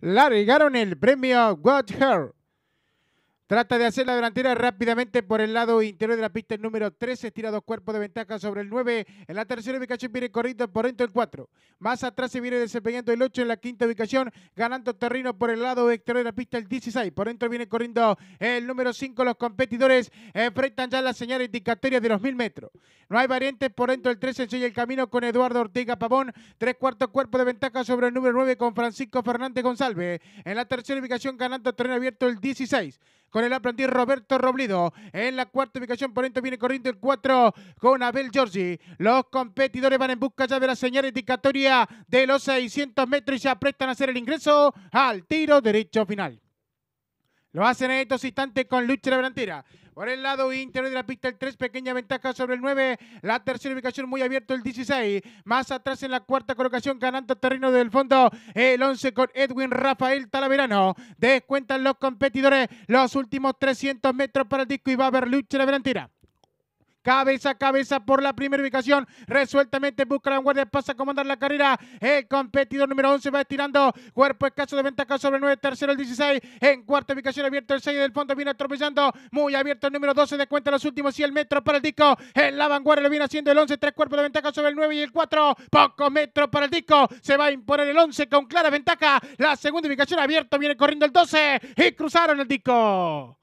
largaron el premio God Her Trata de hacer la delantera rápidamente por el lado interior de la pista el número 13. Estira dos cuerpos de ventaja sobre el 9. En la tercera ubicación viene corriendo por dentro el 4. Más atrás se viene desempeñando el 8 en la quinta ubicación. Ganando terreno por el lado exterior de la pista el 16. Por dentro viene corriendo el número 5. Los competidores enfrentan ya la señal indicatoria de los 1000 metros. No hay variantes por dentro el 13. enseña el camino con Eduardo Ortega Pavón. Tres cuartos cuerpos de ventaja sobre el número 9 con Francisco Fernández González. En la tercera ubicación ganando terreno abierto el 16 con el aprendiz Roberto Roblido En la cuarta ubicación por viene corriendo el cuatro con Abel Giorgi. Los competidores van en busca ya de la señal indicatoria de los 600 metros y se aprestan a hacer el ingreso al tiro derecho final. Lo hacen en estos instantes con lucha de delantera. Por el lado interior de la pista, el 3, pequeña ventaja sobre el 9. La tercera ubicación muy abierto, el 16. Más atrás en la cuarta colocación, ganando terreno del fondo, el 11 con Edwin Rafael Talaverano. Descuentan los competidores los últimos 300 metros para el disco y va a haber lucha de delantera. Cabeza a cabeza por la primera ubicación. Resueltamente busca la guardia, pasa a comandar la carrera. El competidor número 11 va estirando. Cuerpo escaso de ventaja sobre el 9. Tercero el 16. En cuarta ubicación abierto el 6 del fondo. Viene atropellando. Muy abierto el número 12. De cuenta los últimos 100 metros para el disco. En la vanguardia lo viene haciendo el 11. Tres cuerpos de ventaja sobre el 9 y el 4. Pocos metros para el disco. Se va a imponer el 11 con clara ventaja. La segunda ubicación abierta, Viene corriendo el 12. Y cruzaron el disco.